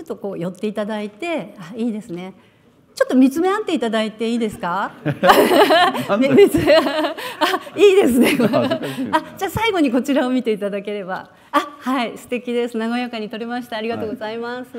ちょっとこう寄っていただいてあいいですねちょっと見つめ合っていただいていいですか。ね、あ、いいですね。あ、じゃあ最後にこちらを見ていただければ。あ、はい、素敵です。和やかに撮れました。ありがとうございます。はい